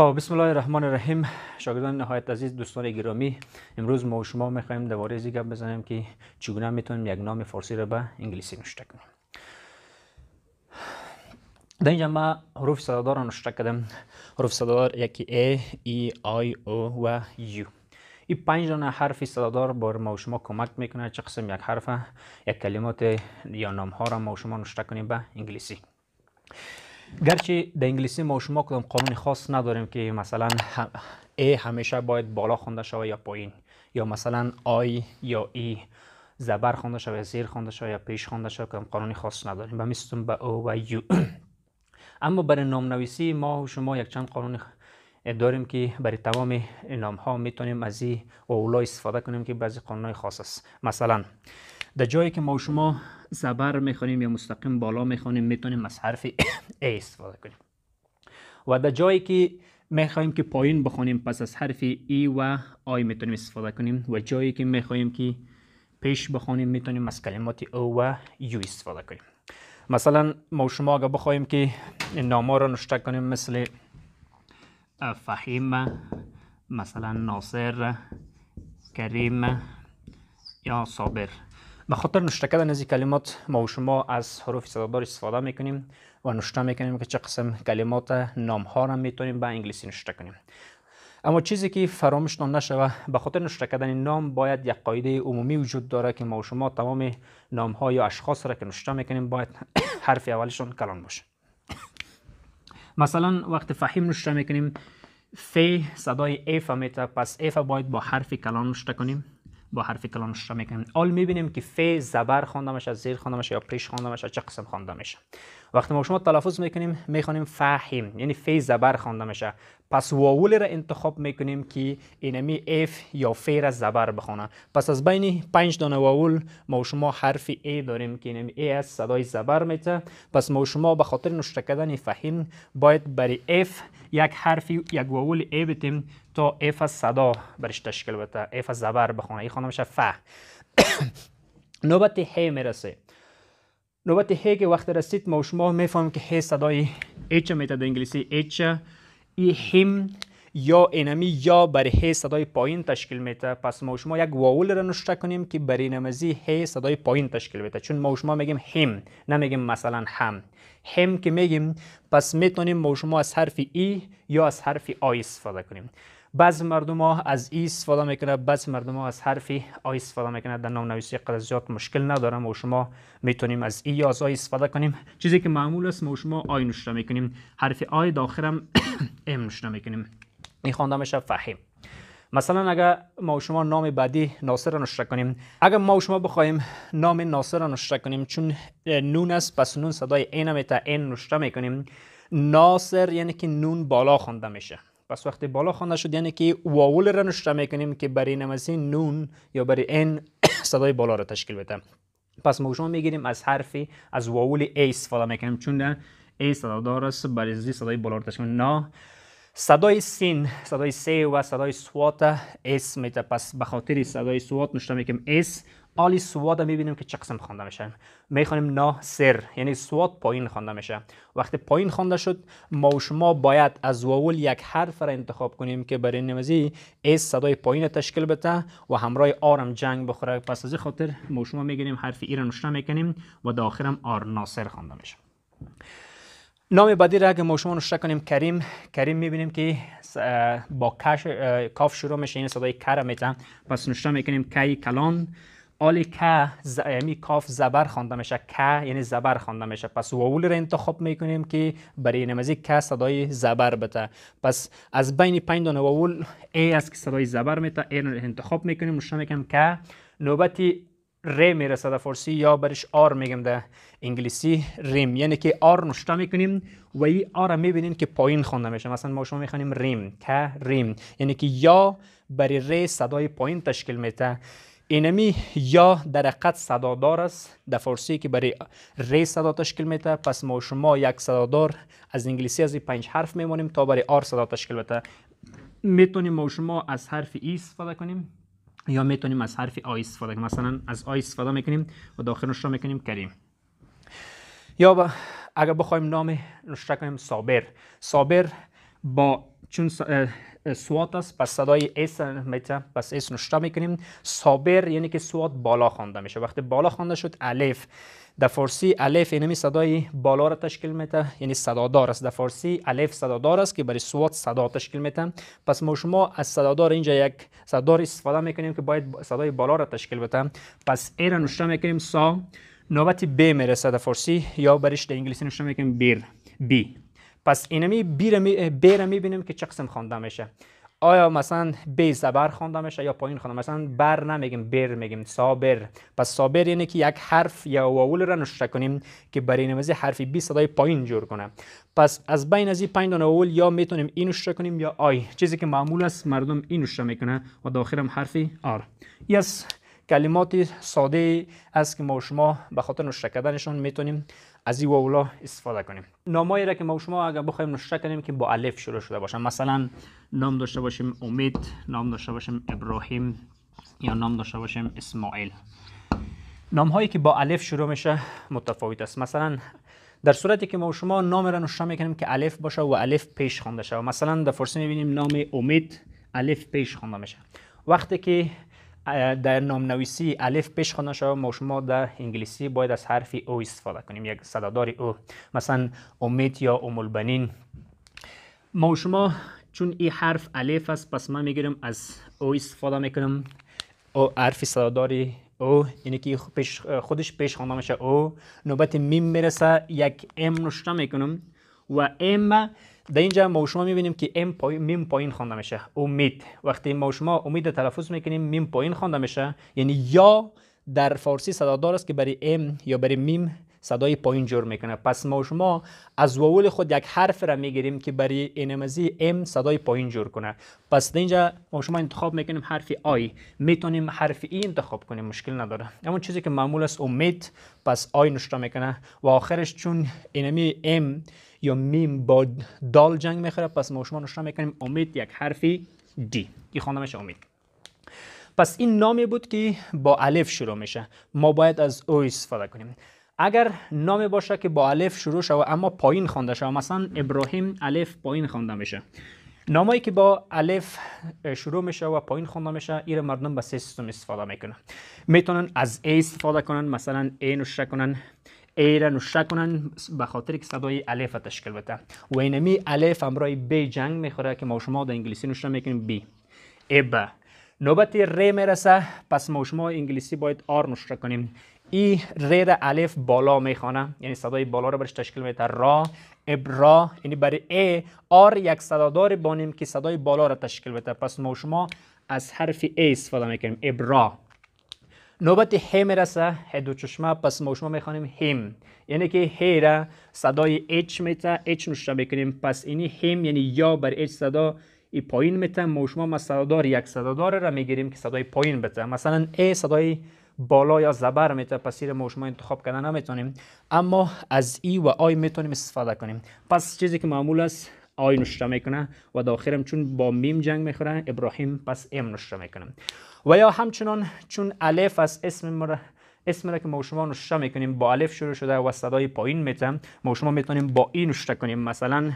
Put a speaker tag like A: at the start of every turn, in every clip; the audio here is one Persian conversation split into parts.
A: خب بسم الله الرحمن الرحیم شاگردان نهایت عزیز دوستان گرامی امروز ما و شما میخوایم درباره از بزنیم که چگونه میتونیم یک نام فارسی را به انگلیسی نشته کنیم در اینجا ما حروف صدادار را نشته کردم حروف صدادار یکی A, ای e، I, او و U این پنج دانه حرف صدادار بر ما و شما کمک میکنه چه قسم یک حرف یک کلمات یا نام ها را ما و شما نشته کنیم به انگلیسی گرچه در انگلیسی ما شما کدام قانون خاص نداریم که مثلا ای همیشه باید بالا خوانده شود یا پایین یا مثلا آی یا ای e زبر خوانده شود یا زیر خوانده شود یا پیش خوانده شود کدام قانون خاص نداریم و میستون به او و یو اما برای نام نویسی ما و شما یک چند قانون داریم که برای تمام نام ها میتونیم از این اولا استفاده کنیم که بعضی قانون خاص است مثلا در جایی که ما شما زبر میخوانیم یا مستقیم بالا میخوانیم میتونیم از حرف ای استفاده کنیم و در جایی که میخواهیم که پایین بخوانیم پس از حرف ای e و آی میتونیم استفاده کنیم و جایی که میخواهیم که پیش بخوانیم میتونیم از کلمات او و یو استفاده کنیم مثلا ما شما اگر بخواییم که ها را نشته کنیم مثل فهیم مثلا ناصر کریم یا صابر به خاطر نوشته کردن از کلمات ما و شما از حروف صدادار استفاده میکنیم و نوشته میکنیم که چه قسم کلمات نام ها را میتونیم به انگلیسی نشته کنیم اما چیزی که فراموش نشوه به خاطر نشته کردن نام باید یک قاعده عمومی وجود داره که ما و شما تمام نام ها یا اشخاص را که نشته میکنیم باید حرف اولشون کلان باشه مثلا وقت فهیم نشته میکنیم ف صدای ایف میته پس اف باید با حرف کلان نوشته کنیم با حرف کلانش را میکنیم آل میبینیم که فی زبر خوانده از زیر خوانده یا پیش خوانده میشه چه قسم خوانده میشه وقتی ما شما تلفظ میکنیم میخوانیم فهم یعنی فی زبر خوانده میشه پس واول را انتخاب میکنیم که اینمی اف یا فی را زبر بخونه پس از بین پنج دانه واول ما شما حرف ای داریم که اینمی ای از صدای زبر میته پس ما شما به خاطر نشته فهم باید برای اف یک حرف یک واول ای بتیم تا اف از صدا برش تشکل بده اف از زبر بخونه ای خوانده میشه ف نوبت هی میرسه نوبت هی که وقت رسید ما شما میفهم که هی صدای اچ میته در انگلیسی ایچ ای هیم یا اینمی یا بر هی صدای پایین تشکیل میته پس ما شما یک واول را نشته کنیم که بر اینمزی هی صدای پایین تشکیل میته چون ما شما میگیم هیم نمیگیم مثلا هم هم که میگیم پس میتونیم ما شما از حرف ای e یا از حرف آی استفاده کنیم بعض مردم ها از ای استفاده میکنه بعض مردم ها از حرف آی استفاده میکنه در نام نویسی قدر زیاد مشکل ندارم و شما میتونیم از ای یا از آی استفاده کنیم چیزی که معمول است ما شما آی نشته میکنیم حرف آی داخرم ام نشته میکنیم این خوانده میشه مثلا اگر ما شما نام بعدی ناصر نشته کنیم اگر ما شما بخوایم نام ناصر نشته کنیم چون نون است پس نون صدای این میتا میکنیم ناصر یعنی که نون بالا خوانده میشه پس وقتی بالا خوانده شد یعنی که واول را نشته میکنیم که برای نمسی نون یا برای ان صدای بالا را تشکیل بده پس ما شما میگیریم از حرفی از واول ای استفاده میکنیم چون ای صدا دار است برای زی صدای بالا را تشکیل نا صدای سین صدای سی و صدای سوات اس میته پس به خاطر صدای سوات نشته میکنیم اس آلی سواد میبینیم که چه قسم خوانده میشه میخوانیم نا سر یعنی سواد پایین خوانده میشه وقتی پایین خوانده شد ما و شما باید از واول یک حرف را انتخاب کنیم که برای نمازی اس صدای پایین تشکیل بده و همراه آرم جنگ بخوره پس از خاطر ما و شما میگنیم حرف ای را نشنا میکنیم و در هم آر ناصر خوانده میشه نام بعدی را که ما شما نشته کنیم کریم کریم میبینیم که با کاف شروع میشه این یعنی صدای کر میتن پس نشته میکنیم کی کلان آل که ز... یعنی کاف زبر خوانده میشه که یعنی زبر خوانده میشه پس واول را انتخاب میکنیم که برای نمازی که صدای زبر بته پس از بین پنج دانه واول ای است که صدای زبر میته ای را انتخاب میکنیم نشون میکنم که نوبتی ر میرسه در فارسی یا برش آر میگم در انگلیسی ریم یعنی که آر نشتا میکنیم و ای آر میبینین که پایین خوانده میشه مثلا ما شما میخوانیم ریم که ریم یعنی که یا برای ر صدای پایین تشکیل میده اینمی یا در حقیقت صدادار است در فارسی که برای ری صدا تشکیل میده پس ما شما یک صدادار از انگلیسی از پنج حرف میمونیم تا برای آر صدا تشکیل بده میتونیم ما شما از حرف ای استفاده کنیم یا میتونیم از حرف آی استفاده کنیم مثلا از آی استفاده میکنیم و داخلش را میکنیم کریم یا با اگر بخوایم نام نشته کنیم صابر صابر با چون سوات است پس صدای اس میته پس اس نشتا میکنیم صابر یعنی که سوات بالا خوانده میشه وقتی بالا خوانده شد الف در فارسی الف اینمی یعنی صدای بالا را تشکیل میده یعنی صدادار است در فارسی الف صدادار است که برای سواد صدا تشکیل میده پس ما شما از صدادار اینجا یک صدادار استفاده میکنیم که باید صدای بالا را تشکیل بده پس ای را نشتا میکنیم سا نوبت ب میرسه در فارسی یا برش در انگلیسی نشتا میکنیم بیر بی پس اینمی بی می میبینیم که چه قسم خوانده میشه آیا مثلا بی زبر خوانده میشه یا پایین خوانده مثلا بر نمیگیم بر میگیم صابر پس صابر یعنی که یک حرف یا واول را نشته کنیم که برای نمازی حرفی بی صدای پایین جور کنه پس از بین از این پنج دانه یا میتونیم این نشته کنیم یا آی چیزی که معمول است مردم این نشته میکنه و داخلم حرفی آر یس کلمات ساده است که ما شما به خاطر نشته میتونیم از این واولا استفاده کنیم نامایی را که ما شما اگر بخوایم نشته کنیم که با الف شروع شده باشن مثلا نام داشته باشیم امید نام داشته باشیم ابراهیم یا نام داشته باشیم اسماعیل نام هایی که با الف شروع میشه متفاوت است مثلا در صورتی که ما شما نام را نشته میکنیم که الف باشه و الف پیش خوانده شود مثلا در فارسی میبینیم نام امید الف پیش خوانده میشه وقتی که در نام نویسی الف پیش خوانده شده ما شما در انگلیسی باید از حرف او استفاده کنیم یک صدادار او مثلا امید یا ام البنین ما شما چون این حرف الف است پس ما میگیریم از او استفاده میکنم او حرف صدادار او یعنی که خودش پیش خوانده میشه او نوبت میم میرسه یک ام نشته میکنم و ام در اینجا ما شما میبینیم که ام پای میم پایین خوانده میشه امید وقتی ما شما امید تلفظ میکنیم میم پایین خوانده میشه یعنی یا در فارسی صدادار است که برای ام یا برای میم صدای پایین جور میکنه پس ما شما از واول خود یک حرف را میگیریم که برای اینمزی ام صدای پایین جور کنه پس اینجا ما شما انتخاب میکنیم حرف آی میتونیم حرف ای e انتخاب کنیم مشکل نداره اما چیزی که معمول است امید پس آی نشتا میکنه و آخرش چون اینمی ام یا میم با دال جنگ میخوره پس ما شما نشتا میکنیم امید یک حرفی دی این خوانده امید پس این نامی بود که با الف شروع میشه ما باید از او استفاده کنیم اگر نام باشه که با الف شروع شود اما پایین خوانده شود مثلا ابراهیم الف پایین خوانده میشه نامایی که با الف شروع میشه و پایین خوانده میشه این مردم با سه سیستم استفاده میکنن میتونن از ای استفاده کنن مثلا ای نوشته کنن ای را نوشته کنن به خاطر که صدای الف تشکیل بده و اینمی الف امرای بی جنگ میخوره که ما شما در انگلیسی نوشته میکنیم بی با. نوبت ر میرسه پس ما شما انگلیسی باید آر نوشته کنیم ای رید الف بالا میخوانم یعنی صدای بالا رو برش تشکیل میده را ابرا یعنی برای ای آر یک صدا داری بانیم که صدای بالا رو تشکیل بده پس ما شما از حرف ای استفاده میکنیم ابرا نوبت هی میرسه ه دو چشمه پس ما شما میخوانیم هیم یعنی که هی را صدای اچ میته اچ نوشته میکنیم پس اینی هیم یعنی یا بر اچ صدا ای پایین میته ما شما دار یک داره را میگیریم که صدای پایین بده مثلا ای صدای بالا یا زبر میته پس ما شما انتخاب کردن نمیتونیم اما از ای و آی میتونیم استفاده کنیم پس چیزی که معمول است آی نشته میکنه و داخلم چون با میم جنگ میخوره ابراهیم پس ام نشته میکنه و یا همچنان چون الف از اسم مر... اسم را که ما شما نشته میکنیم با الف شروع شده و صدای پایین میته ما شما میتونیم با این نشته کنیم مثلا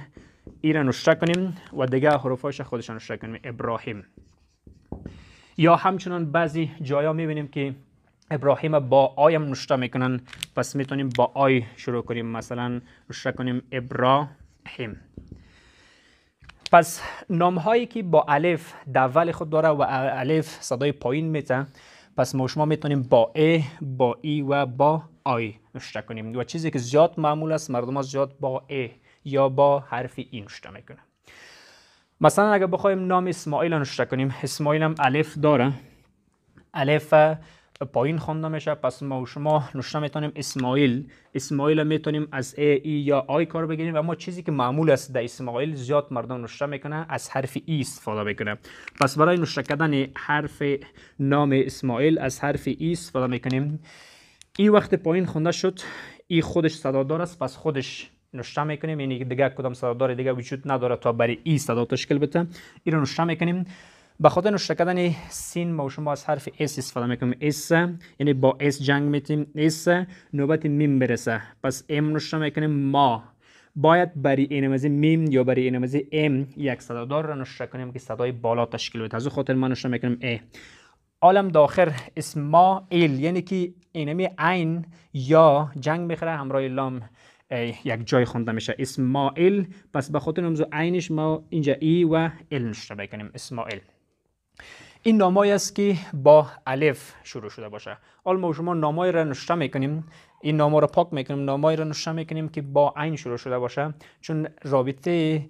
A: ای را نشته کنیم و دیگه حروفاش خودشان نشته کنیم ابراهیم یا همچنان بعضی جایا میبینیم که ابراهیم با آیم هم میکنن پس میتونیم با آی شروع کنیم مثلا نشته کنیم ابراهیم پس نام هایی که با الف دول خود داره و الف صدای پایین میته پس ما شما میتونیم با ای با ای و با آی نشته کنیم و چیزی که زیاد معمول است مردم از زیاد با ا یا با حرف ای نشته میکنن. مثلا اگر بخوایم نام اسماعیل نشته کنیم اسماعیل هم الف داره الف پایین خوانده میشه پس ما و شما نوشته میتونیم اسماعیل اسماعیل میتونیم از ای, ای e یا آی کار بگیریم و ما چیزی که معمول است در اسماعیل زیاد مردم نوشته میکنه از حرف ای e استفاده میکنه پس برای نوشته کردن حرف نام اسماعیل از حرف ای e استفاده میکنیم این وقت پایین خونده شد ای خودش صدادار است پس خودش نوشته میکنیم یعنی دیگه کدام صدادار دیگه وجود نداره تا برای ای صدا تشکیل بده ای رو نوشته میکنیم به خاطر کردن سین ما شما از حرف اس استفاده میکنیم اس یعنی با اس جنگ میتیم اس نوبت میم برسه پس ام نوشته میکنیم ما باید برای این مزی میم یا برای این مزی ام یک دار را نوشته کنیم که صدای بالا تشکیل بده از خاطر ما نوشته میکنیم ای عالم داخل اسم ما ایل یعنی که اینمی عین یا جنگ میخره همراه لام یک جای خونده میشه اسم ما ایل پس به خاطر نمزو عینش ما اینجا ای e و ال نشته بکنیم ایل این نامایی است که با الف شروع شده باشه حال ما شما نامایی را نشته میکنیم این ناما را پاک میکنیم نامایی را نشته میکنیم که با عین شروع شده باشه چون رابطه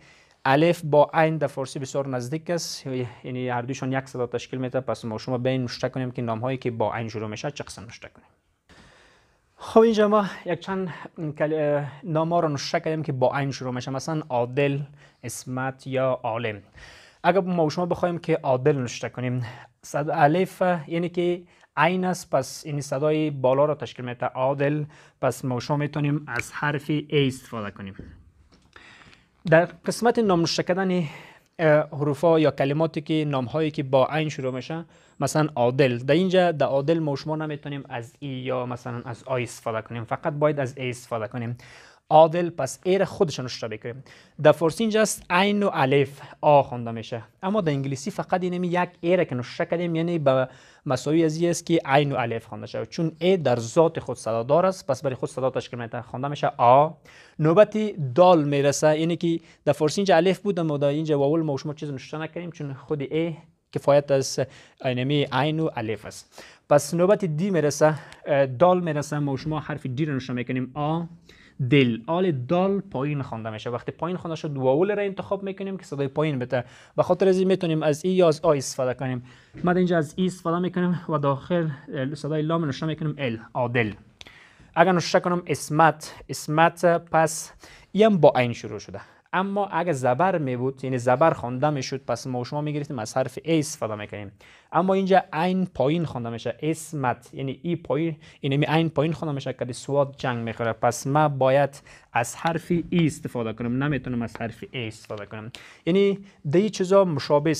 A: الف با عین در فارسی بسیار نزدیک است یعنی هر دویشان یک صدا تشکیل میده پس ما شما بین نوشته کنیم که نامهایی که با عین شروع میشه چه قسم نشته کنیم خب اینجا ما یک چند نامه را کردیم که با عین شروع میشه مثلا عادل اسمت یا عالم اگر ما شما بخوایم که عادل نشته کنیم صد الف یعنی که عین است پس این صدای بالا را تشکیل میده عادل پس ما شما میتونیم از حرف ای استفاده کنیم در قسمت نام کردن ها یا کلماتی که نام هایی که با عین شروع میشن مثلا عادل در اینجا در عادل ما شما نمیتونیم از ای e یا مثلا از آی استفاده کنیم فقط باید از ای استفاده کنیم عادل پس ایر خودشان رو کنیم در فارسی است عین و الف آ خونده میشه اما در انگلیسی فقط اینمی یک ایر که نشته کردیم یعنی به مساوی از است که عین و الف خوانده شود چون ای در ذات خود دار است پس برای خود صدا تشکیل میده خونده میشه آ نوبتی دال میرسه یعنی که در فارسی اینجا الف بود اما در اینجا واول ما شما چیز نشته نکردیم چون خود ای کفایت از اینمی عین و الف است پس نوبتی دی میرسه دال میرسه ما شما حرف دی رو نشته میکنیم آ دل آل دال پایین خوانده میشه وقتی پایین خوانده شد واول را انتخاب میکنیم که صدای پایین بده و خاطر از میتونیم از ای یا از آ استفاده کنیم ما اینجا از ای استفاده میکنیم و داخل صدای لام نشون میکنیم ال عادل اگر نشون کنم اسمت اسمت پس این با عین شروع شده اما اگر زبر می بود یعنی زبر خوانده می شد پس ما شما می گرفتیم از حرف ای استفاده می کنیم اما اینجا عین پایین خوانده میشه اسمت یعنی ای e پایین یعنی عین پایین خوانده میشه که سواد جنگ میخوره پس ما باید از حرف ای استفاده کنم نمیتونم از حرف ای استفاده کنم یعنی دی چیزا مشابه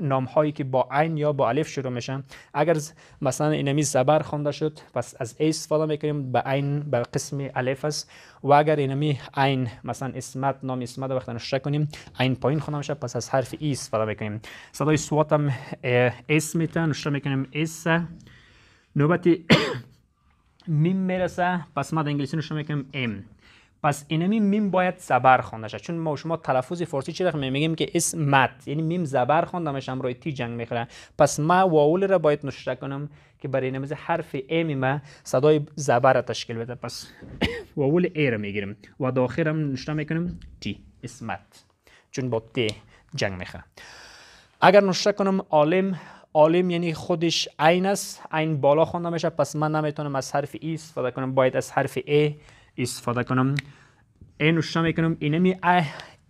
A: نام هایی که با عین یا با الف شروع میشن اگر مثلا اینمی زبر خونده شد پس از ای استفاده میکنیم به عین به قسم الف است و اگر اینمی عین مثلا اسمت نام اسمت وقتی نشا کنیم عین پایین خونده میشه پس از حرف ای e استفاده میکنیم صدای سوات هم میتن نشا میکنیم اس نوبتی میم میرسه پس ما در انگلیسی نشون میکنیم ام پس اینمی میم باید زبر خوانده شد چون ما شما تلفظ فارسی چی رقم میگیم که اسمت یعنی میم زبر میشه روی تی جنگ میخوره پس ما واول را باید نشته کنم که برای نماز حرف ام ما صدای زبر را تشکیل بده پس واول ای را میگیریم و داخلم نشته میکنیم تی اسمت چون با تی جنگ میخوره اگر نشته کنم عالم عالم یعنی خودش عین است عین بالا خوانده میشه پس من نمیتونم از حرف ای استفاده کنم باید از حرف ای استفاده کنم این رو میکنم اینمی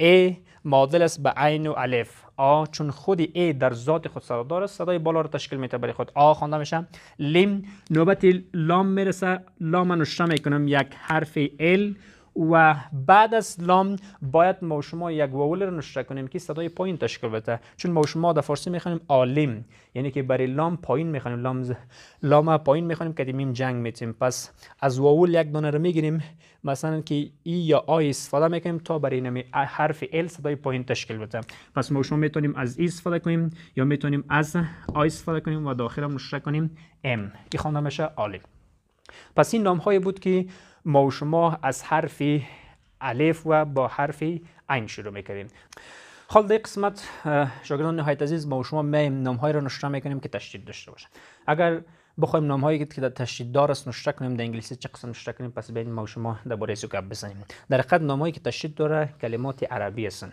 A: ای مادل است به عین و الف آ چون خود ای در ذات خود صدا است صدای بالا رو تشکیل میده برای خود آ خوانده میشه لیم نوبت لام میرسه لام نوشته میکنم یک حرف ال و بعد از لام باید ما شما یک واول رو نشته کنیم که صدای پایین تشکیل بده چون ما شما در فارسی میخوانیم عالم یعنی که برای لام پایین میخوانیم لام لام پایین میخوانیم که میم جنگ میتیم پس از واول یک دانه رو میگیریم مثلا که ای یا آی استفاده میکنیم تا برای نمی حرف ال صدای پایین تشکیل بده پس ما شما میتونیم از ای استفاده کنیم یا میتونیم از آی استفاده کنیم و داخل هم نشته کنیم ام که خوانده میشه عالم پس این نام های بود که ما شما از حرف الف و با حرف عین شروع میکنیم خب در قسمت شاگردان نهایت عزیز ما و شما میم نام های را نشته میکنیم که تشدید داشته باشه اگر بخوایم نام هایی که در تشدید دار است نشته کنیم در انگلیسی چه قسم نشته کنیم پس بین ما و شما باره بزنیم در حقیقت نام هایی که تشدید داره کلمات عربی هستند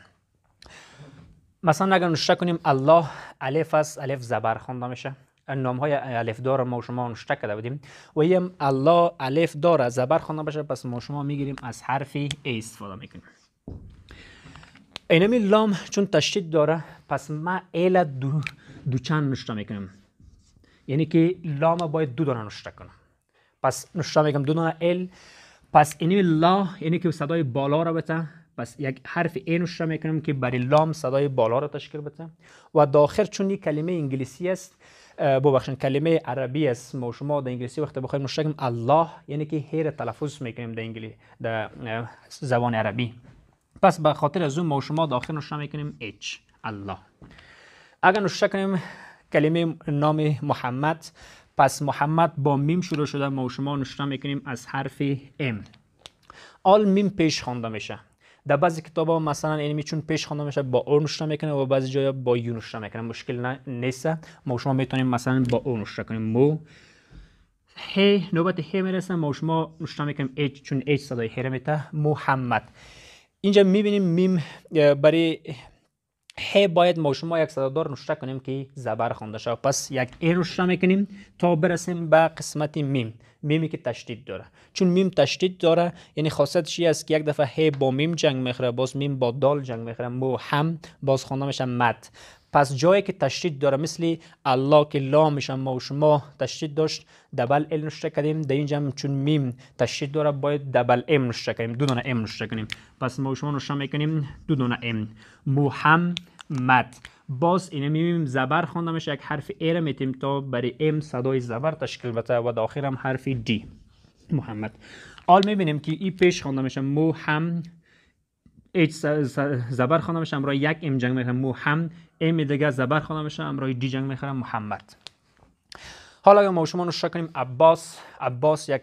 A: مثلا اگر نشته کنیم الله الف است الف زبر خوانده میشه نام های الف دار ما شما نشته کرده بودیم و هم الله الف دار از زبر خوانده بشه پس ما شما میگیریم از حرف ای استفاده میکنیم اینمی لام چون تشدید داره پس ما ایل دو, دو چند نشته میکنم یعنی که لام باید دو دانه نشته کنم پس نشته میکنم دو دانه ال پس اینمی لا یعنی که صدای بالا رو بتا پس یک حرف ای نشته میکنم که برای لام صدای بالا رو تشکیل بده و داخل چون یک کلمه انگلیسی است ببخشید کلمه عربی است ما شما در انگلیسی وقت بخوایم مشتگم الله یعنی که هیر تلفظ میکنیم در انگلی در زبان عربی پس به خاطر از اون ما شما در آخر نوشته میکنیم اچ الله اگر نوشته کنیم کلمه نام محمد پس محمد با میم شروع شده ما شما نوشته میکنیم از حرف ام آل میم پیش خوانده میشه در بعضی کتابا مثلا اینمی چون پیش خوانده میشه با اور نوشته میکنه و بعضی جایا با یو نوشته میکنه مشکل نیست ما شما میتونیم مثلا با اور نوشته کنیم مو هی نوبت هی میرسه ما شما نوشته میکنیم اچ چون اچ صدای هره میته محمد اینجا میبینیم میم برای ه باید ما شما یک صدادار نشته کنیم که زبر خوانده شود پس یک ای نشته میکنیم تا برسیم به قسمت میم میمی که تشدید داره چون میم تشدید داره یعنی خاصیتش این است که یک دفعه ه با میم جنگ میخره باز میم با دال جنگ میخره مو هم باز خوانده میشه مد پس جایی که تشدید داره مثل الله که لامش ما و شما تشدید داشت دبل ال نشته کردیم در اینجا هم چون میم تشدید داره باید دبل ام نشته کنیم دو دونه ام نشته کنیم پس ما و شما نشته میکنیم دو دونه ام محمد باز اینه میبینیم زبر خوانده میشه یک حرف ای میتیم تا برای ام صدای زبر تشکیل بده و داخل هم حرف دی محمد آل میبینیم که ای پیش خوانده میشه محمد H زبر میشه همراه یک ام جنگ میخرم محمد ام دیگه زبر خانمش روی دی جنگ میخرم محمد حالا اگر ما شما رو کنیم عباس عباس یک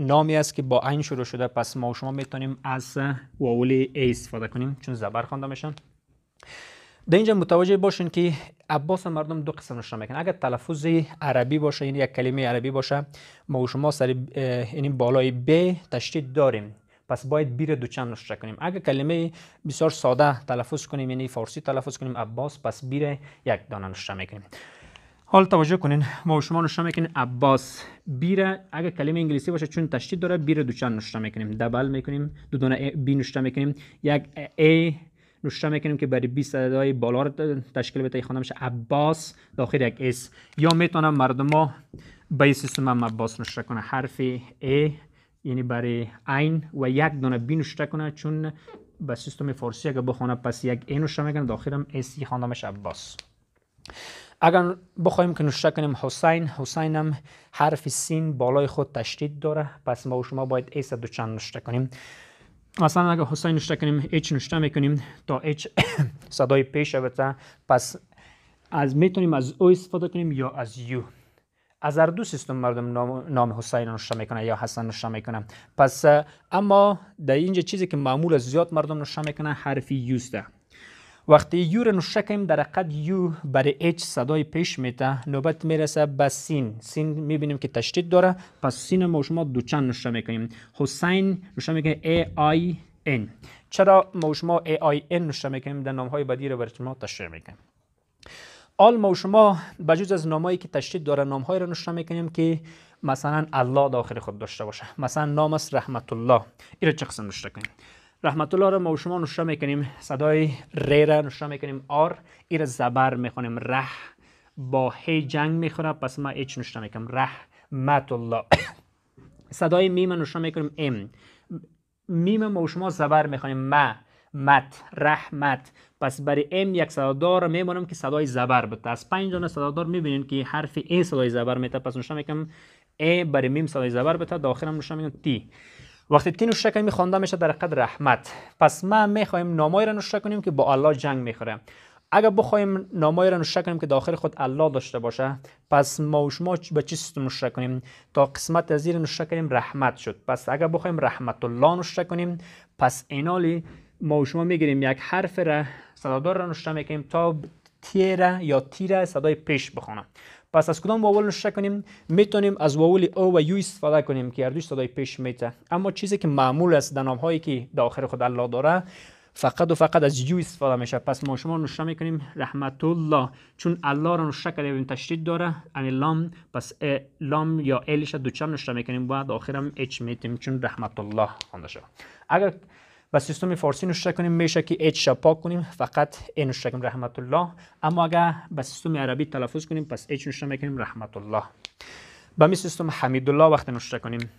A: نامی است که با عین شروع شده پس ما شما میتونیم از واول A استفاده کنیم چون زبر خوانده میشن در اینجا متوجه باشین که عباس مردم دو قسم نشون میکنن اگر تلفظ عربی باشه این یعنی یک کلمه عربی باشه ما شما سری یعنی بالای ب تشدید داریم پس باید بیره دو چند نشته کنیم اگر کلمه بسیار ساده تلفظ کنیم یعنی فارسی تلفظ کنیم عباس پس بیره یک دانه نشته میکنیم حال توجه کنین ما شما نشته میکنین عباس بیره اگر کلمه انگلیسی باشه چون تشدید داره بیره دو چند نشته میکنیم دبل میکنیم دو دانه بی نشته میکنیم یک ای نشته میکنیم که برای 20 صدای بالا رو تشکیل بده خوانده میشه عباس داخل یک اس یا میتونم مردم ها به سیستم عباس نشته کنه حرف ای یعنی برای عین و یک دونه بی نوشته کنه چون به سیستم فارسی اگر بخونه پس یک ای نوشته میکنه داخلم اسی خاندامش عباس اگر بخوایم که نوشته کنیم حسین حسین هم حرف سین بالای خود تشدید داره پس ما و شما باید ایس دو چند نوشته کنیم مثلا اگر حسین نوشته کنیم ایچ نشته میکنیم تا ایچ صدای پیش شود پس از میتونیم از او استفاده کنیم یا از یو از هر دو سیستم مردم نام حسین نوشته میکنه یا حسن نوشته میکنه. پس اما در اینجا چیزی که معمول زیاد مردم نوشته میکنه حرفی یوسته وقتی یو رو نوشته کنیم در قد یو برای ایچ صدای پیش میته نوبت میرسه به سین سین میبینیم که تشدید داره پس سین ما شما دوچند نوشته میکنیم حسین نوشته میکنه ای آی این چرا ما شما ای آی این نوشته میکنیم در نام های بدی رو برای شما تشریح میکنیم آل ما و شما بجز از نامایی که تشدید داره نامهایی را نشنا میکنیم که مثلا الله داخل خود داشته باشه مثلا نام است رحمت الله این را چه قسم کنیم رحمت الله را ما و شما نشنا میکنیم صدای ر را نشنا میکنیم آر این را زبر میخونیم ره با هی جنگ میخوره پس ما اچ نشنا میکنیم رحمت الله صدای میم نشنا میکنیم ام میم ما و شما زبر میخونیم ما مت رحمت پس برای ام یک صدادار میمونم که صدای زبر بده از پنج صدا صدادار میبینین که حرف ای صدای زبر میتا پس نشون میکنم ای برای میم صدای زبر بده داخل هم نشون میگم تی وقتی تی نوشته کنیم خوانده میشه در قد رحمت پس ما میخوایم نامای را کنیم که با الله جنگ میخوره اگر بخوایم نامای را کنیم که داخل خود الله داشته باشه پس ما و شما به چی ستون کنیم تا قسمت از زیر کنیم رحمت شد پس اگر بخوایم رحمت الله نوشته کنیم پس اینالی ما شما میگیریم یک حرف را صدادار را نشته میکنیم تا تیره یا تیره صدای پیش بخوانم پس از کدام واول نشته کنیم میتونیم از واول او و یو استفاده کنیم که هر صدای پیش میته اما چیزی که معمول است در نام هایی که در آخر خود الله داره فقط و فقط از یو استفاده میشه پس ما شما نشته میکنیم رحمت الله چون الله را نشته کرده بیم تشدید داره یعنی لام پس لام یا الش دوچم نشته میکنیم بعد هم اچ میتیم چون رحمت الله خوانده شد اگر و سیستم فارسی نوشته کنیم میشه که اچ پاک کنیم فقط ای نوشته کنیم رحمت الله اما اگر به سیستم عربی تلفظ کنیم پس اچ نشر میکنیم رحمت الله به می سیستم حمید الله وقت نوشته کنیم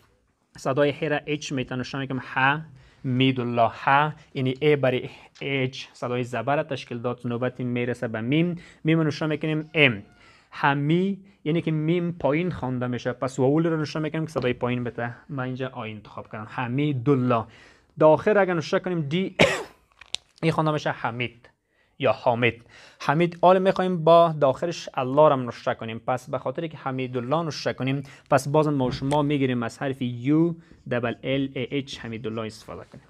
A: صدای حیره اچ میتونه نشر میکنیم ح مید الله ح یعنی ای برای اچ صدای زبر تشکیل داد نوبتی میرسه به میم میم نشر میکنیم ام حمی یعنی که میم پایین خوانده میشه پس واول رو نشون میکنم که صدای پایین بده من اینجا آ انتخاب کردم حمید الله داخل اگر نشته کنیم دی این خوانده میشه حمید یا حامد حمید آل میخوایم با داخلش الله را نشته کنیم پس به خاطر که حمید الله نشته کنیم پس بازم ما شما میگیریم از حرف U دبل ال ای H حمید الله استفاده کنیم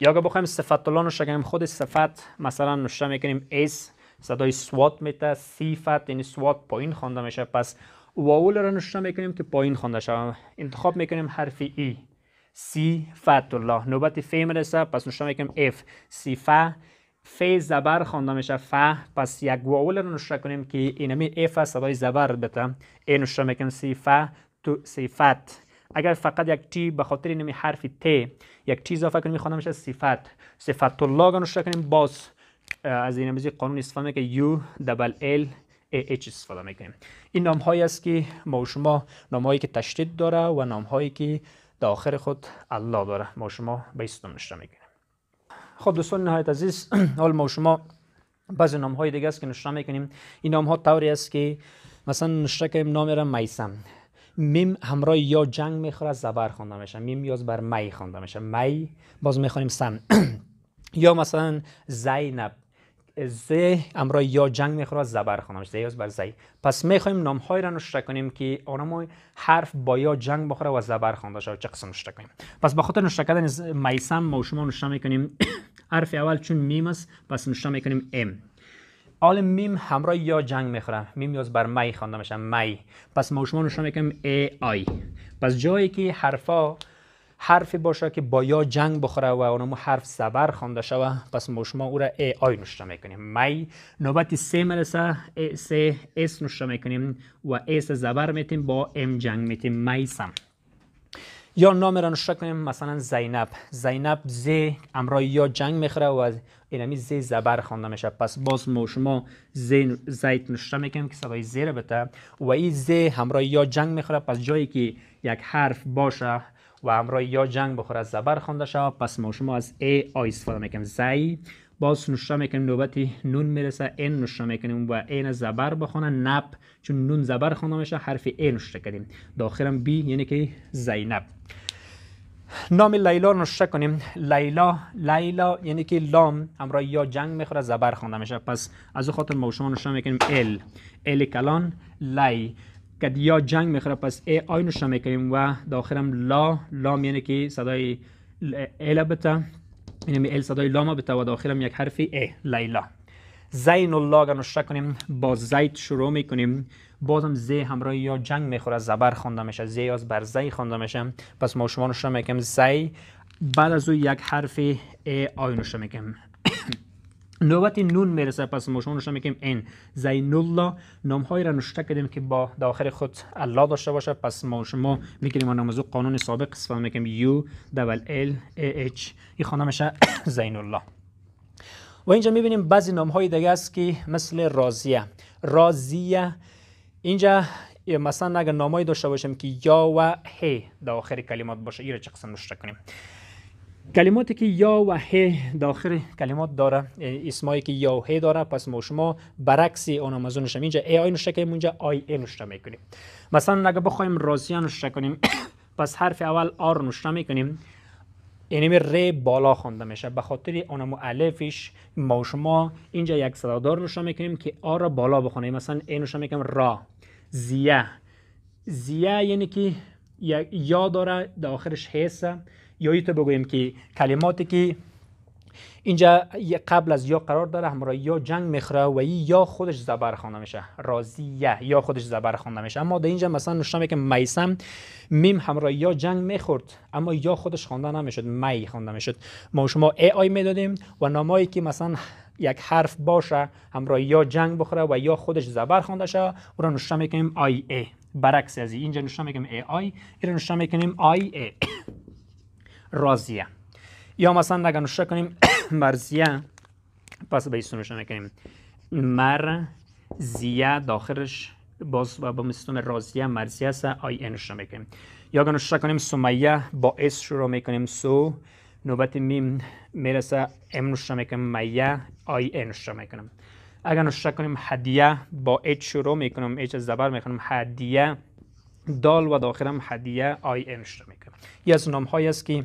A: یا اگر بخوایم صفت الله نشته کنیم خود صفت مثلا نشته میکنیم اس صدای سوات میته صفت یعنی سوات پایین خوانده میشه پس واول را نشته میکنیم که پایین خوانده شود انتخاب میکنیم حرف ای. صفت الله نوبت فی میرسه پس نوشتم میکنم اف صفه فی زبر خوانده میشه ف پس یک واول رو نشان کنیم که اینمی اف صدای زبر بده این نشته میکنیم صفه تو صفت اگر فقط یک تی به خاطر اینمی حرف ت یک چیز اضافه کنیم میخوانده میشه صفت صفت الله رو نشان کنیم باز از این نمیزی قانون استفاده که یو دبل ال اچ استفاده میکنیم این نام هایی است که ما و شما نام هایی که تشدید داره و نام هایی که در آخر خود الله داره ما شما به ایستون نشته میکنیم خب دوستان نهایت عزیز حال ما شما بعضی نام های دیگه است که نشته میکنیم این نام ها طوری است که مثلا نشته کنیم نام را میسم میم همراه یا جنگ میخوره زبر خونده میشه میم یاز بر می خونده میشه می باز میخوانیم سم یا مثلا زینب زه امرای یا جنگ میخوره از زبر خونم زیاز بر زی پس میخوایم نام های را نشته کنیم که آنما حرف با یا جنگ بخوره و از زبر خانده شود چه قسم کنیم پس به خاطر نشته کردن میسم ما شما نشته میکنیم حرف اول چون میم است پس نشته میکنیم ام آل میم همراه یا جنگ میخوره میم یاز بر می خانده میشه می پس ما شما نشته میکنیم ای آی پس جایی که حرفا حرفی باشه که با یا جنگ بخوره و اونمو حرف سبر خوانده شوه پس ما شما او را ای آی نشته میکنیم می نوبت سه مرسه ای سه اس نشته میکنیم و اس زبر میتیم با ام جنگ میتیم میسم یا نام را نشته کنیم مثلا زینب زینب ز امرای یا جنگ میخوره و اینمی ز زبر خوانده میشه پس باز ما شما ز زیت نشته میکنیم که صدای ز بته و این ز همراه یا جنگ میخوره پس جایی که یک حرف باشه و همراه یا جنگ بخوره از زبر خوانده شود پس ما شما از ای آی استفاده میکنیم زی باز نشته میکنیم نوبتی نون میرسه این نشته میکنیم و این زبر بخونه نب چون نون زبر خوانده میشه حرف ای نشته کردیم داخلم بی یعنی که زینب نام لیلا نشته کنیم لیلا لیلا یعنی که لام همراه یا جنگ میخوره زبر خوانده میشه پس از او خاطر ما شما نشته میکنیم ال ال کلان لی که دیا جنگ میخوره پس ای آینش میکنیم و داخلم لا لام یعنی که صدای ایلا بتا یعنی ال صدای لاما بتا و داخلم یک حرف ای لیلا زین الله گا کنیم با زید شروع میکنیم بازم زی همراه یا جنگ میخوره زبر خونده میشه زی از بر زی خونده میشه پس ما شما نشره میکنیم زی بعد از او یک حرف ای آینش میکنیم نوبت نون میرسه پس ما شما رو میکیم این زین الله نام را نشته کردیم که با داخل خود الله داشته باشه پس ما شما میگیریم نام از قانون سابق استفاده میکنیم یو دبل ال ای اچ این خانه میشه زین الله و اینجا میبینیم بعضی نام های دیگه است که مثل رازیه رازیه اینجا مثلا اگر نامایی داشته باشیم که یا و هی در کلمات باشه این را چه قسم نشته کنیم کلماتی که یا و ه داخل کلمات داره اسمایی که یا و ه داره پس ما شما برعکس اون آمازون اینجا ای آی نوشته کنیم آی ای نوشته میکنیم مثلا اگه بخوایم راسیه نشته کنیم پس حرف اول آر نوشته میکنیم اینمی یعنی ر بالا خونده میشه به خاطر اون الفش ما شما اینجا یک صدا دار نوشته میکنیم که آ را بالا بخونیم مثلا ای نوشته میکنیم را زیه زیه یعنی که یا داره داخلش هسته یا ای تو که کلماتی که اینجا قبل از یا قرار داره همرا یا جنگ میخوره و یا خودش زبر خوانده میشه راضیه یا خودش زبر خوانده میشه اما در اینجا مثلا نوشتم که میسم میم همراه یا جنگ میخورد اما یا خودش خوانده نمیشد می خوانده میشد ما شما ای آی میدادیم و نامایی که مثلا یک حرف باشه همراه یا جنگ بخوره و یا خودش زبر خوانده شه او را نوشته میکنیم آی ای برعکس از اینجا نوشته میکنیم ای آی این را نوشته میکنیم آی ای راضیه یا مثلا اگر نشته کنیم مرزیه پس به ایستونش میکنیم مرزیه داخلش باز با, با مستون راضیه مرزیه است آی انش میکنیم یا اگر کنیم سمیه با اس شروع میکنیم سو نوبت میم میرسه ام نشته میکنیم میه آی ان میکنم. میکنیم اگر نشته کنیم هدیه با اچ شروع میکنم اچ زبر میکنم هدیه دال و داخلم هدیه آی ان نشته میکنم یه از نام هایی است که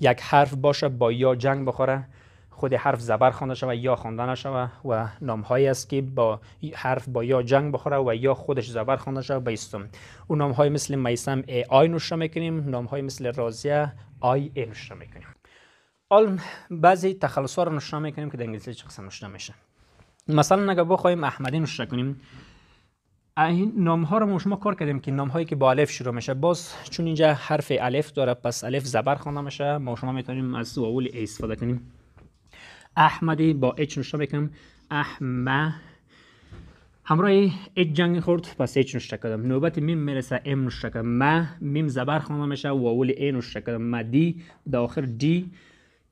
A: یک حرف باشه با یا جنگ بخوره خود حرف زبر خوانده شوه یا خوانده نشوه و نام هایی است که با حرف با یا جنگ بخوره و یا خودش زبر خوانده شوه اون اون نام های مثل میسم ای آی نوشته میکنیم نام های مثل رازیه آی ای نوشته میکنیم حال بعضی تخلص ها رو نوشته میکنیم که در انگلیسی چه قسم نوشته میشه مثلا اگر بخوایم احمدی نوشته کنیم این نام رو ما شما کار کردیم که نام هایی که با الف شروع میشه باز چون اینجا حرف الف داره پس الف زبر خوانده میشه ما شما میتونیم از واول استفاده کنیم احمدی با اچ نشته بکنم احمد همراه اچ جنگ خورد پس اچ نشته کردم نوبت میم میرسه ام نوشته کردم ما میم زبر خوانده میشه واول ای نشته کردم مدی داخل آخر دی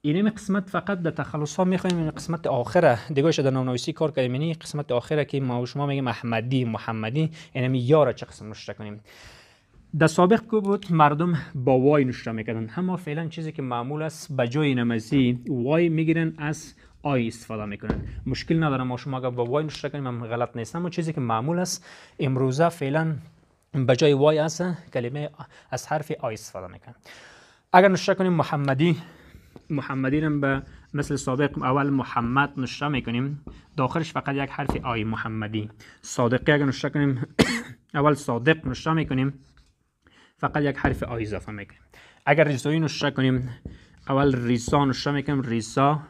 A: این قسمت فقط در تخلص ها میخوایم این قسمت آخره دیگه شده نامنویسی کار کردیم این قسمت آخره که ما و شما میگیم احمدی محمدی اینمی یا را چه قسم نشته کنیم در سابق که بود مردم با وای نشته میکردن اما فعلا چیزی که معمول است به جای نمازی وای میگیرن از آی استفاده میکنن مشکل نداره ما شما اگر با وای نشته کنیم من غلط نیستم. اما چیزی که معمول است امروزه فعلا به جای وای است کلمه از حرف آی استفاده میکنن اگر نشته کنیم محمدی محمدی رو به مثل سابق اول محمد نشته میکنیم داخلش فقط یک حرف آی محمدی صادقی اگر نشته کنیم اول صادق نشته میکنیم فقط یک حرف آی اضافه میکنیم اگر ریزایی نشته کنیم اول ریسا نشته میکنیم ریسا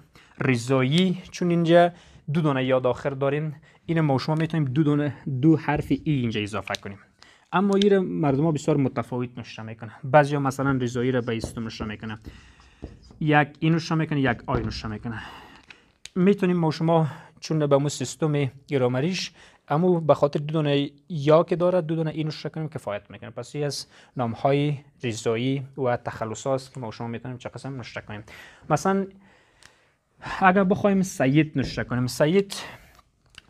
A: رضایی چون اینجا دو دونه یاد آخر داریم این ما شما میتونیم دو دونه دو حرف ای اینجا اضافه کنیم اما این مردم ها بسیار متفاوت نشته میکنه بعضی مثلا رضایی را به استم نشته میکنه یک اینو شما میکنه یک آینو شما میکنه میتونیم ما شما چون به مو سیستم گرامریش اما به خاطر دو دونه یا که دارد دو دونه اینوش کنیم کفایت میکنه پس از نام های ریزایی و تخلص است که ما شما میتونیم چه قسم نشته کنیم مثلا اگر بخوایم سید نشته کنیم سید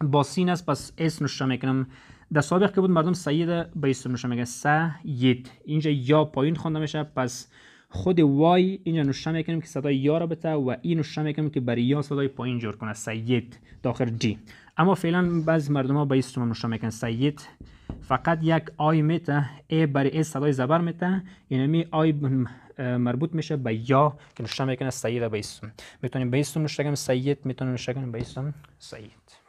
A: با سین است پس اس نشته میکنم در سابق که بود مردم سید به اسم نشته س سید اینجا یا پایین خونده میشه پس خود وای اینجا نشته میکنیم که صدای یا بته و این نشته میکنیم که برای یا صدای پایین جور کنه سید داخل جی اما فعلا بعضی مردم ها با این نشته میکنن سید فقط یک آی میته ای برای ای صدای زبر میته یعنی آی مربوط میشه به یا که نشته میکنه سید به ایستون میتونیم به ایستون نشته کنیم سید میتونیم نشته کنیم به ایستون سید